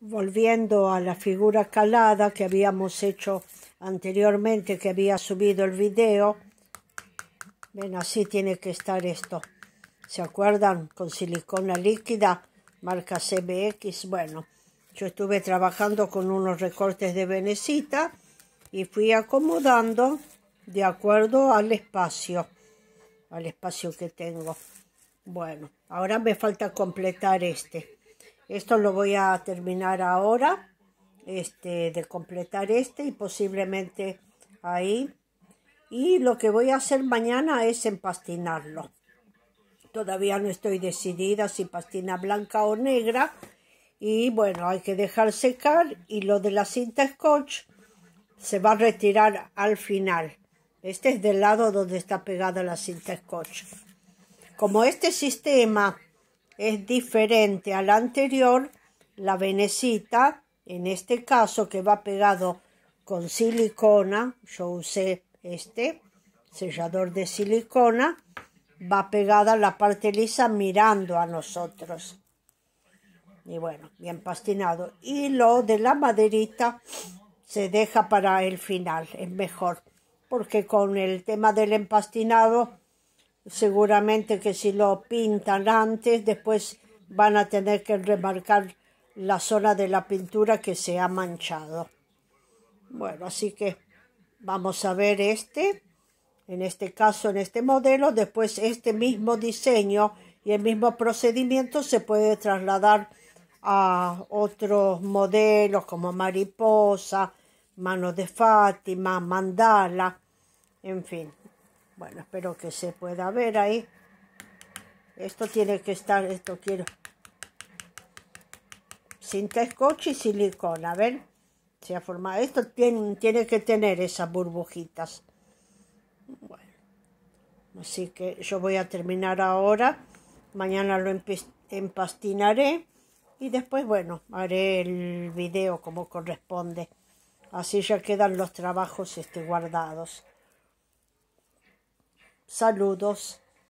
volviendo a la figura calada que habíamos hecho anteriormente que había subido el video ven así tiene que estar esto se acuerdan con silicona líquida marca CBX bueno yo estuve trabajando con unos recortes de venecita y fui acomodando de acuerdo al espacio al espacio que tengo bueno ahora me falta completar este esto lo voy a terminar ahora, este, de completar este y posiblemente ahí. Y lo que voy a hacer mañana es empastinarlo. Todavía no estoy decidida si pastina blanca o negra. Y bueno, hay que dejar secar y lo de la cinta scotch se va a retirar al final. Este es del lado donde está pegada la cinta scotch. Como este sistema es diferente a la anterior, la venecita, en este caso que va pegado con silicona, yo usé este sellador de silicona, va pegada la parte lisa mirando a nosotros. Y bueno, bien pastinado. Y lo de la maderita se deja para el final, es mejor, porque con el tema del empastinado Seguramente que si lo pintan antes, después van a tener que remarcar la zona de la pintura que se ha manchado. Bueno, así que vamos a ver este, en este caso, en este modelo, después este mismo diseño y el mismo procedimiento se puede trasladar a otros modelos como mariposa, manos de Fátima, mandala, en fin, bueno, espero que se pueda ver ahí. Esto tiene que estar, esto quiero. Sin scotch y silicona, ¿ven? Se ha formado. Esto tiene, tiene que tener esas burbujitas. Bueno. Así que yo voy a terminar ahora. Mañana lo empastinaré. Y después, bueno, haré el video como corresponde. Así ya quedan los trabajos este, guardados. Saludos.